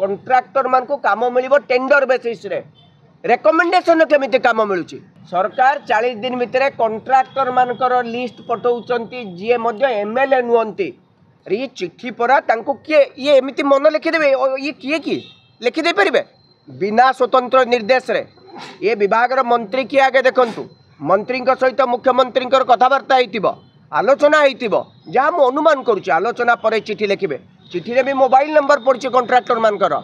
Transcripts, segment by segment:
contractor ମାନଙ୍କୁ କାମ ମିଳିବ ଟେଣ୍ଡର ବେସିସ୍ରେ ରେକମେଣ୍ଡେସନ କେମିତି କାମ ମିଳୁଛି ସରକାର ଚାଳିଶ ଦିନ ଭିତରେ କଣ୍ଟ୍ରାକ୍ଟର ମାନଙ୍କର ଲିଷ୍ଟ ପଠାଉଛନ୍ତି ଯିଏ ମଧ୍ୟ ଏମ୍ଏଲ୍ଏ ନୁହନ୍ତି ଇଏ ଚିଠି ପରା ତାଙ୍କୁ କିଏ ଇଏ ଏମିତି ମନ ଲେଖିଦେବେ ଇଏ କିଏ କି ଲେଖିଦେଇପାରିବେ ବିନା ସ୍ୱତନ୍ତ୍ର ନିର୍ଦ୍ଦେଶରେ ଇଏ ବିଭାଗର ମନ୍ତ୍ରୀ କିଏ ଆଗେ ଦେଖନ୍ତୁ ମନ୍ତ୍ରୀଙ୍କ ସହିତ ମୁଖ୍ୟମନ୍ତ୍ରୀଙ୍କର କଥାବାର୍ତ୍ତା ହେଇଥିବ ଆଲୋଚନା ହେଇଥିବ ଯାହା ମୁଁ ଅନୁମାନ କରୁଛି ଆଲୋଚନା ପରେ ଚିଠି ଲେଖିବେ চিঠিরে ବି ମୋବାଇଲ ନମ୍ବର ପଡ଼ିଛି କଣ୍ଟ୍ରାକ୍ଟରମାନଙ୍କର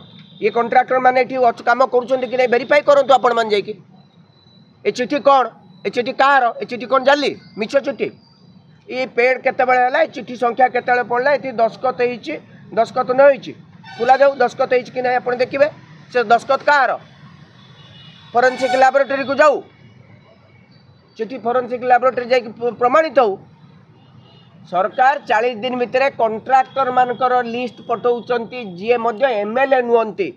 ଇଏ କଣ୍ଟ୍ରାକ୍ଟରମାନେ ଏଠି କାମ କରୁଛନ୍ତି କି ନାହିଁ ଭେରିଫାଏ କରନ୍ତୁ ଆପଣମାନେ ଯାଇକି ଏ ଚିଠି କ'ଣ ଏ ଚିଠି କାହାର ଏ ଚିଠି କ'ଣ ଜାଲି ମିଛ ଚିଠି ଏ ପେଡ଼ କେତେବେଳେ ହେଲା ଏ ଚିଠି ସଂଖ୍ୟା କେତେବେଳେ ପଡ଼ିଲା ଏଠି ଦସ୍ତଖତ ହେଇଛି ଦସ୍ତଖତ ନ ହେଇଛି ଖୋଲା ଯାଉ ଦସ୍ତଖତ ହେଇଛି କି ନାହିଁ ଆପଣ ଦେଖିବେ ସେ ଦସ୍ତଖତ କାହାର ଫରେନ୍ସିକ୍ ଲାବୋରେଟୋରୀକୁ ଯାଉ চিঠি ফরেন্সিক ল্যাবরেটরি যাই প্রমাণিত হোক সরকার চাশ দিন ভিতরে কন্ট্রাক্টর মানকর লিষ্ট পঠাউছেন যিয়ে মধ্য এমএলএ নুহতি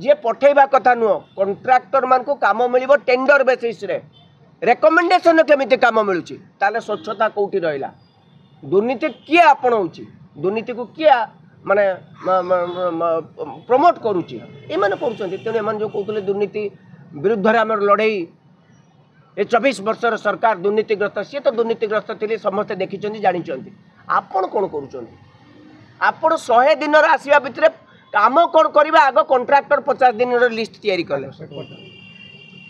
যিয়ে পঠাইবা কথা নুহ কন্ট্রাক্টর মানুষ কাম মিলব টেন্ডর বেসিসে রেকমেন্ডেসন কেমিতি কাম মিলুছি তাহলে স্বচ্ছতা কোটি রহলা দুর্নীতি কি আপনাউছি দুর্নীতি কি মানে প্রমোট করুচি এমানে করছেন তেমন এমন যে কৌলে দুর্নীতি বিরুদ্ধে আমার লড়াই ଏ ଚବିଶ ବର୍ଷର ସରକାର ଦୁର୍ନୀତିଗ୍ରସ୍ତ ସିଏ ତ ଦୁର୍ନୀତିଗ୍ରସ୍ତ ଥିଲେ ସମସ୍ତେ ଦେଖିଛନ୍ତି ଜାଣିଛନ୍ତି ଆପଣ କ'ଣ କରୁଛନ୍ତି ଆପଣ ଶହେ ଦିନରେ ଆସିବା ଭିତରେ କାମ କ'ଣ କରିବା ଆଗ କଣ୍ଟ୍ରାକ୍ଟର ପଚାଶ ଦିନର ଲିଷ୍ଟ ତିଆରି କଲେ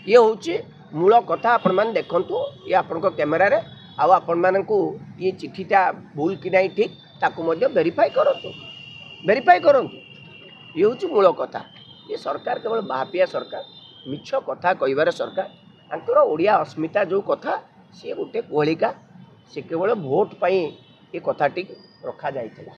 ଇଏ ହେଉଛି ମୂଳ କଥା ଆପଣମାନେ ଦେଖନ୍ତୁ ଇଏ ଆପଣଙ୍କ କ୍ୟାମେରାରେ ଆଉ ଆପଣମାନଙ୍କୁ ଇଏ ଚିଠିଟା ଭୁଲ କି ନାହିଁ ଠିକ୍ ତାକୁ ମଧ୍ୟ ଭେରିଫାଏ କରନ୍ତୁ ଭେରିଫାଏ କରନ୍ତୁ ଇଏ ହେଉଛି ମୂଳ କଥା ଇଏ ସରକାର କେବଳ ବାହାପିଆ ସରକାର ମିଛ କଥା କହିବାର ସରକାର ତାଙ୍କର ଓଡ଼ିଆ ଅସ୍ମିତା ଯେଉଁ କଥା ସିଏ ଗୋଟେ କୋହଳିକା ସେ କେବଳ ଭୋଟ୍ ପାଇଁ ଏ କଥାଟି ରଖାଯାଇଥିଲା